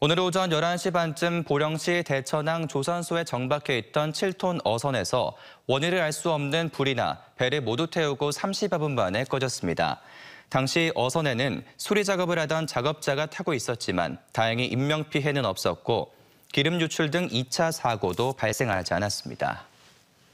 오늘 오전 11시 반쯤 보령시 대천항 조선소에 정박해 있던 7톤 어선에서 원인을 알 수 없는 불이나 배를 모두 태우고 30여 분 만에 꺼졌습니다. 당시 어선에는 수리 작업을 하던 작업자가 타고 있었지만 다행히 인명피해는 없었고 기름 유출 등 2차 사고도 발생하지 않았습니다.